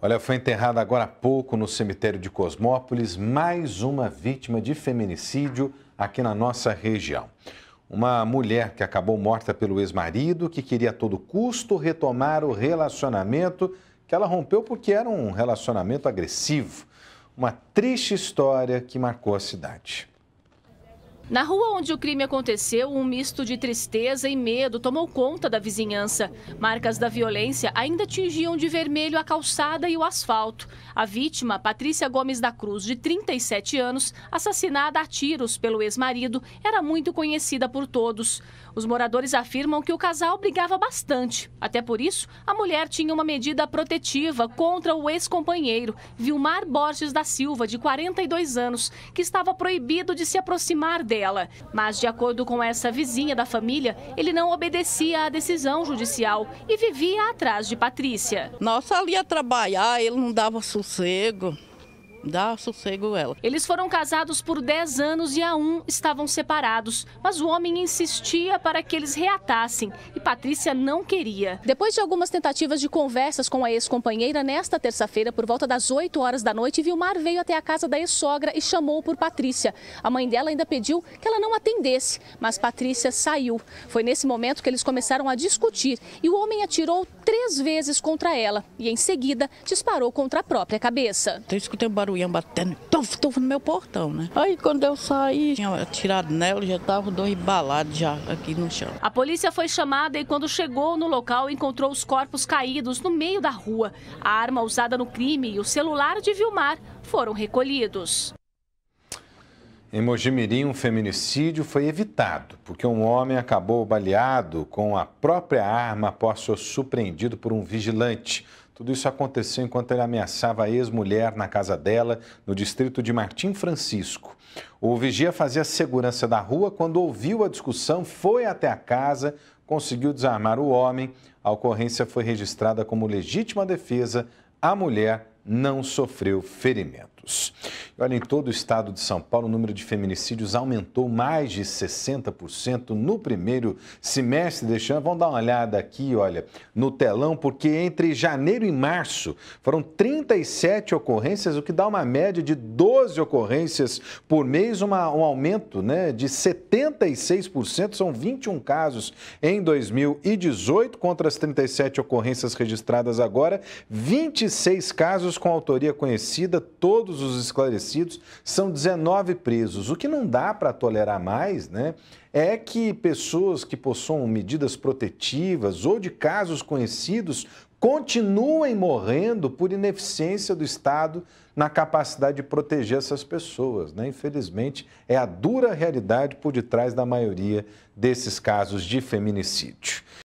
Olha, foi enterrada agora há pouco no cemitério de Cosmópolis mais uma vítima de feminicídio aqui na nossa região. Uma mulher que acabou morta pelo ex-marido, que queria a todo custo retomar o relacionamento que ela rompeu porque era um relacionamento agressivo. Uma triste história que marcou a cidade. Na rua onde o crime aconteceu, um misto de tristeza e medo tomou conta da vizinhança. Marcas da violência ainda tingiam de vermelho a calçada e o asfalto. A vítima, Patrícia Gomes da Cruz, de 37 anos, assassinada a tiros pelo ex-marido, era muito conhecida por todos. Os moradores afirmam que o casal brigava bastante. Até por isso, a mulher tinha uma medida protetiva contra o ex-companheiro, Vilmar Borges da Silva, de 42 anos, que estava proibido de se aproximar dele dela. Mas, de acordo com essa vizinha da família, ele não obedecia à decisão judicial e vivia atrás de Patrícia. Nossa, ali ia trabalhar, ele não dava sossego dá sossego ela. Eles foram casados por 10 anos e há um estavam separados, mas o homem insistia para que eles reatassem e Patrícia não queria. Depois de algumas tentativas de conversas com a ex-companheira, nesta terça-feira, por volta das 8 horas da noite, Vilmar veio até a casa da ex-sogra e chamou por Patrícia. A mãe dela ainda pediu que ela não atendesse, mas Patrícia saiu. Foi nesse momento que eles começaram a discutir e o homem atirou três vezes contra ela e, em seguida, disparou contra a própria cabeça. Então, eu escutei um barulho iam batendo, tuf, tuf no meu portão, né? Aí quando eu saí, tinha atirado nela, já tava dois balados já aqui no chão. A polícia foi chamada e quando chegou no local, encontrou os corpos caídos no meio da rua. A arma usada no crime e o celular de Vilmar foram recolhidos. Em Mojimirim, um feminicídio foi evitado, porque um homem acabou baleado com a própria arma após ser surpreendido por um vigilante. Tudo isso aconteceu enquanto ele ameaçava a ex-mulher na casa dela, no distrito de Martim Francisco. O vigia fazia segurança da rua quando ouviu a discussão, foi até a casa, conseguiu desarmar o homem. A ocorrência foi registrada como legítima defesa. A mulher não sofreu ferimentos. Olha, em todo o estado de São Paulo, o número de feminicídios aumentou mais de 60% no primeiro semestre deste ano. Vamos dar uma olhada aqui, olha, no telão, porque entre janeiro e março foram 37 ocorrências, o que dá uma média de 12 ocorrências por mês, uma, um aumento né, de 76%. São 21 casos em 2018, contra as 37 ocorrências registradas agora, 26 casos com autoria conhecida, todos os esclarecidos desaparecidos, são 19 presos. O que não dá para tolerar mais né, é que pessoas que possuam medidas protetivas ou de casos conhecidos continuem morrendo por ineficiência do Estado na capacidade de proteger essas pessoas. Né? Infelizmente, é a dura realidade por detrás da maioria desses casos de feminicídio.